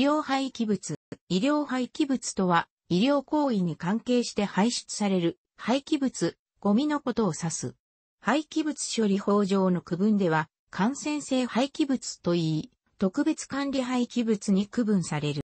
医療廃棄物。医療廃棄物とは、医療行為に関係して排出される廃棄物、ゴミのことを指す。廃棄物処理法上の区分では、感染性廃棄物といい、特別管理廃棄物に区分される。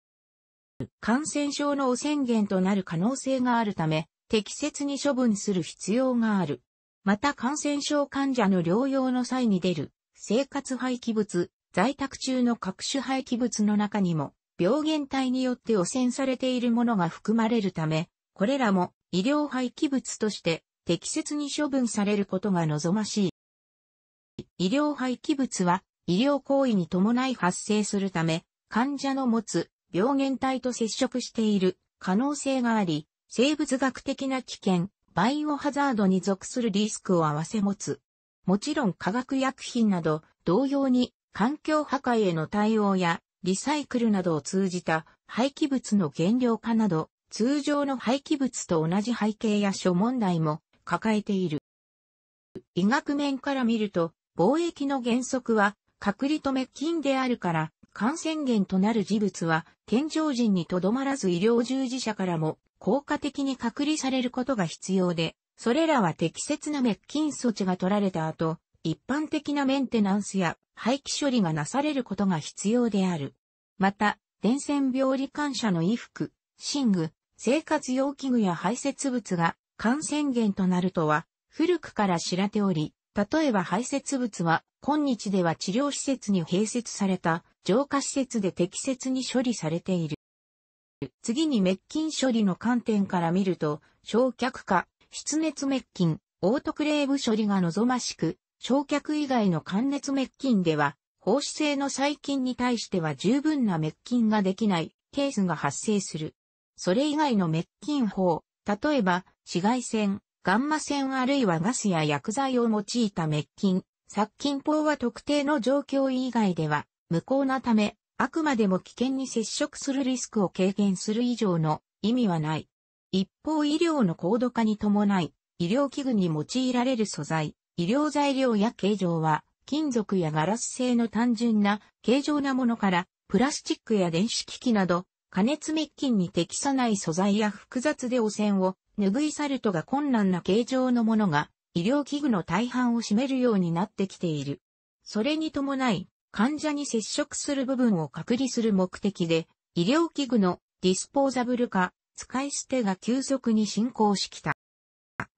感染症の汚染源となる可能性があるため、適切に処分する必要がある。また感染症患者の療養の際に出る生活廃棄物、在宅中の各種廃棄物の中にも病原体によって汚染されているものが含まれるため、これらも医療廃棄物として適切に処分されることが望ましい。医療廃棄物は医療行為に伴い発生するため、患者の持つ病原体と接触している可能性があり、生物学的な危険、バイオハザードに属するリスクを合わせ持つ。もちろん化学薬品など同様に環境破壊への対応やリサイクルなどを通じた廃棄物の減量化など、通常の廃棄物と同じ背景や諸問題も抱えている。医学面から見ると、貿易の原則は隔離止め菌であるから、感染源となる事物は、健常人にとどまらず医療従事者からも効果的に隔離されることが必要で、それらは適切な滅菌措置が取られた後、一般的なメンテナンスや廃棄処理がなされることが必要である。また、伝染病理患者の衣服、寝具、生活用器具や排泄物が感染源となるとは、古くから知られており、例えば排泄物は、今日では治療施設に併設された浄化施設で適切に処理されている。次に滅菌処理の観点から見ると、焼却化、湿熱滅菌、オートクレーブ処理が望ましく、焼却以外の寒熱滅菌では、放射性の細菌に対しては十分な滅菌ができないケースが発生する。それ以外の滅菌法、例えば紫外線、ガンマ線あるいはガスや薬剤を用いた滅菌、殺菌法は特定の状況以外では無効なため、あくまでも危険に接触するリスクを軽減する以上の意味はない。一方医療の高度化に伴い、医療器具に用いられる素材、医療材料や形状は金属やガラス製の単純な形状なものから、プラスチックや電子機器など、加熱滅菌に適さない素材や複雑で汚染を拭い去るとが困難な形状のものが、医療器具の大半を占めるようになってきている。それに伴い、患者に接触する部分を隔離する目的で、医療器具のディスポーザブル化、使い捨てが急速に進行してきた。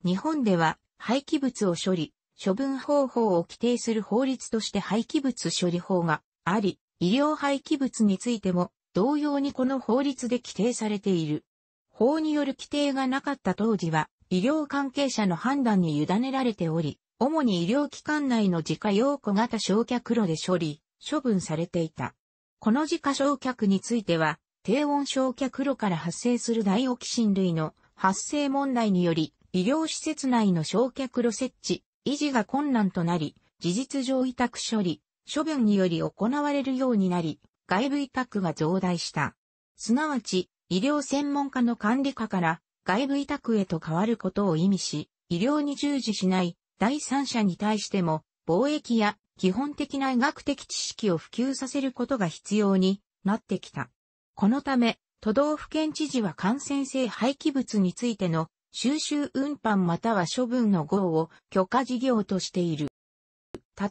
日本では廃棄物を処理、処分方法を規定する法律として廃棄物処理法があり、医療廃棄物についても同様にこの法律で規定されている。法による規定がなかった当時は、医療関係者の判断に委ねられており、主に医療機関内の自家用小型焼却炉で処理、処分されていた。この自家焼却については、低温焼却炉から発生するダイオキシン類の発生問題により、医療施設内の焼却炉設置、維持が困難となり、事実上委託処理、処分により行われるようになり、外部委託が増大した。すなわち、医療専門家の管理下から外部委託へと変わることを意味し、医療に従事しない第三者に対しても、貿易や基本的な医学的知識を普及させることが必要になってきた。このため、都道府県知事は感染性廃棄物についての収集運搬または処分の号を許可事業としている。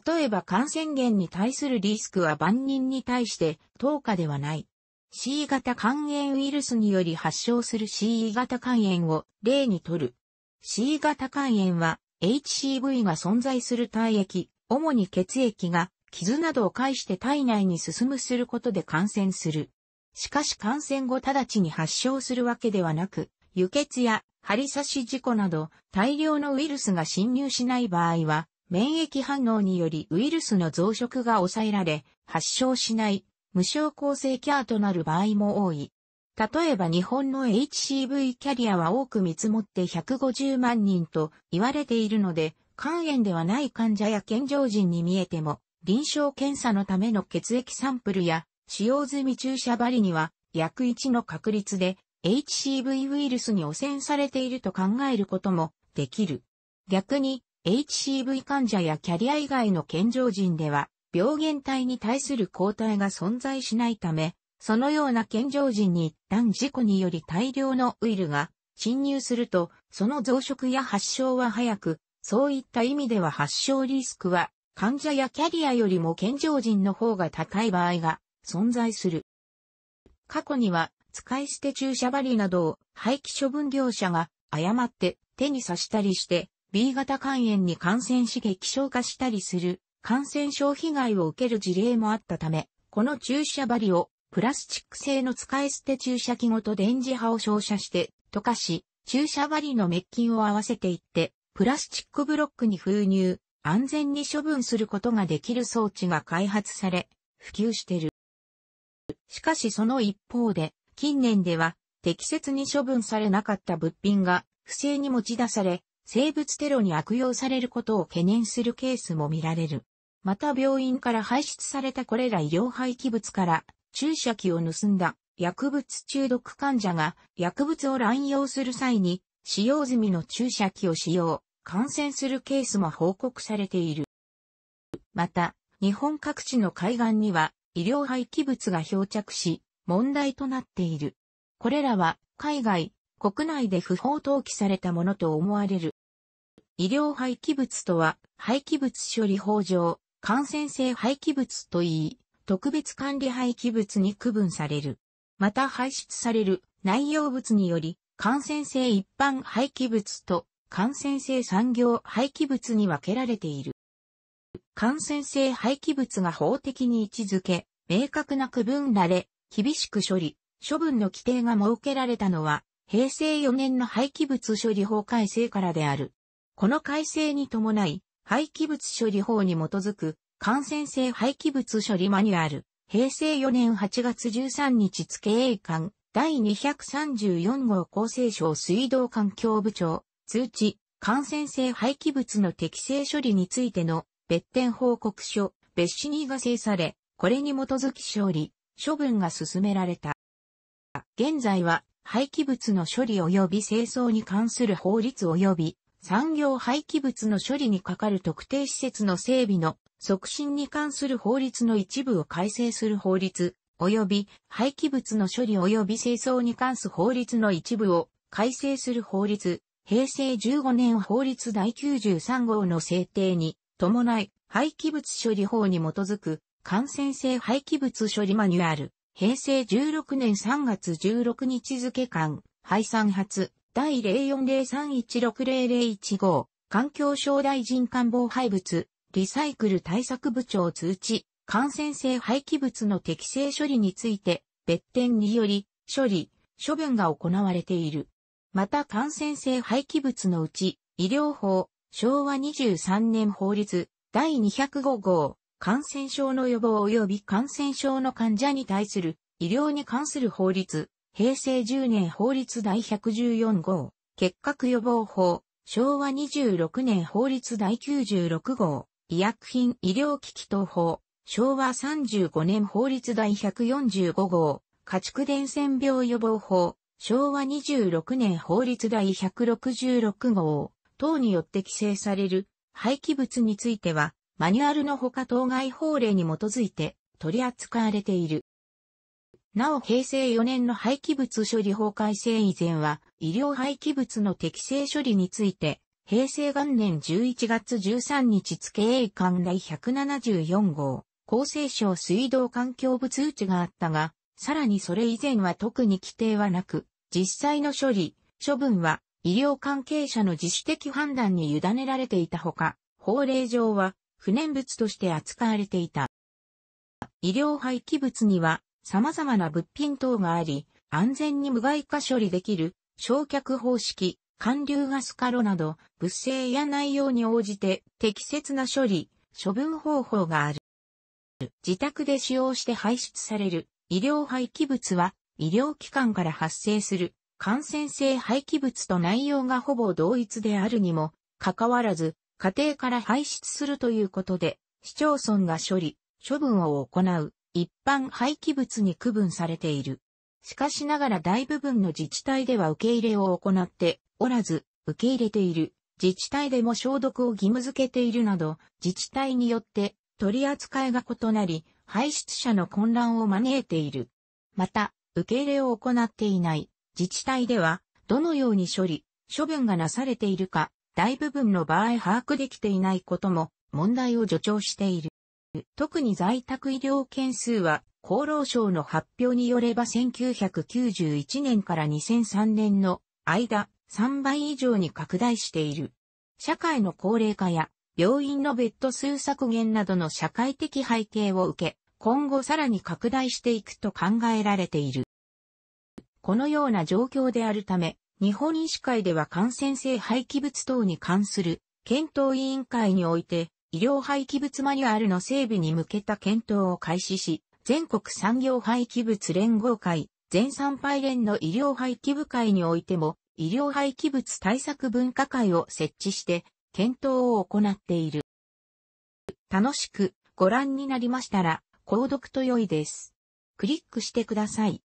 例えば感染源に対するリスクは万人に対して等価ではない。C 型肝炎ウイルスにより発症する C 型肝炎を例にとる。C 型肝炎は HCV が存在する体液、主に血液が傷などを介して体内に進むすることで感染する。しかし感染後直ちに発症するわけではなく、輸血や針刺し事故など大量のウイルスが侵入しない場合は、免疫反応によりウイルスの増殖が抑えられ、発症しない、無症候性キャーとなる場合も多い。例えば日本の HCV キャリアは多く見積もって150万人と言われているので、肝炎ではない患者や健常人に見えても、臨床検査のための血液サンプルや使用済み注射針には約1の確率で HCV ウイルスに汚染されていると考えることもできる。逆に、HCV 患者やキャリア以外の健常人では、病原体に対する抗体が存在しないため、そのような健常人に一旦事故により大量のウイルが侵入すると、その増殖や発症は早く、そういった意味では発症リスクは、患者やキャリアよりも健常人の方が高い場合が存在する。過去には使い捨て注射針などを廃棄処分業者が誤って手に刺したりして B 型肝炎に感染し激症化したりする感染症被害を受ける事例もあったため、この注射針をプラスチック製の使い捨て注射器ごと電磁波を照射して溶かし、注射針の滅菌を合わせていって、プラスチックブロックに封入、安全に処分することができる装置が開発され、普及してる。しかしその一方で、近年では適切に処分されなかった物品が不正に持ち出され、生物テロに悪用されることを懸念するケースも見られる。また病院から排出されたこれら医療廃棄物から注射器を盗んだ薬物中毒患者が薬物を乱用する際に使用済みの注射器を使用、感染するケースも報告されている。また、日本各地の海岸には医療廃棄物が漂着し、問題となっている。これらは海外、国内で不法投棄されたものと思われる。医療廃棄物とは、廃棄物処理法上、感染性廃棄物といい、特別管理廃棄物に区分される。また排出される内容物により、感染性一般廃棄物と感染性産業廃棄物に分けられている。感染性廃棄物が法的に位置づけ、明確な区分られ、厳しく処理、処分の規定が設けられたのは、平成4年の廃棄物処理法改正からである。この改正に伴い、廃棄物処理法に基づく、感染性廃棄物処理マニュアル、平成4年8月13日付栄館、第234号厚生省水道環境部長、通知、感染性廃棄物の適正処理についての別点報告書、別紙にが制され、これに基づき勝利、処分が進められた。現在は廃棄物の処理及び清掃に関する法律及び産業廃棄物の処理にかかる特定施設の整備の促進に関する法律の一部を改正する法律及び廃棄物の処理及び清掃に関する法律の一部を改正する法律平成15年法律第93号の制定に伴い廃棄物処理法に基づく感染性廃棄物処理マニュアル、平成16年3月16日付間、廃産発、第0403160015号、環境省大臣官房廃物、リサイクル対策部長通知、感染性廃棄物の適正処理について、別点により、処理、処分が行われている。また感染性廃棄物のうち、医療法、昭和23年法律、第205号、感染症の予防及び感染症の患者に対する医療に関する法律、平成10年法律第114号、結核予防法、昭和26年法律第96号、医薬品医療機器等法、昭和35年法律第145号、家畜伝染病予防法、昭和26年法律第166号等によって規制される廃棄物については、マニュアルのほか当該法令に基づいて取り扱われている。なお平成4年の廃棄物処理法改正以前は医療廃棄物の適正処理について平成元年11月13日付 A 管内174号厚生省水道環境部通知があったがさらにそれ以前は特に規定はなく実際の処理、処分は医療関係者の自主的判断に委ねられていたほか、法令上は不燃物として扱われていた。医療廃棄物には様々な物品等があり、安全に無害化処理できる焼却方式、寒流ガスカロなど物性や内容に応じて適切な処理、処分方法がある。自宅で使用して排出される医療廃棄物は医療機関から発生する感染性廃棄物と内容がほぼ同一であるにもかかわらず家庭から排出するということで、市町村が処理、処分を行う、一般廃棄物に区分されている。しかしながら大部分の自治体では受け入れを行っておらず、受け入れている自治体でも消毒を義務付けているなど、自治体によって取り扱いが異なり、排出者の混乱を招いている。また、受け入れを行っていない自治体では、どのように処理、処分がなされているか、大部分の場合把握できていないことも問題を助長している。特に在宅医療件数は、厚労省の発表によれば1991年から2003年の間、3倍以上に拡大している。社会の高齢化や病院のベッド数削減などの社会的背景を受け、今後さらに拡大していくと考えられている。このような状況であるため、日本医師会では感染性廃棄物等に関する検討委員会において、医療廃棄物マニュアルの整備に向けた検討を開始し、全国産業廃棄物連合会、全産廃連の医療廃棄部会においても、医療廃棄物対策分科会を設置して、検討を行っている。楽しくご覧になりましたら、購読と良いです。クリックしてください。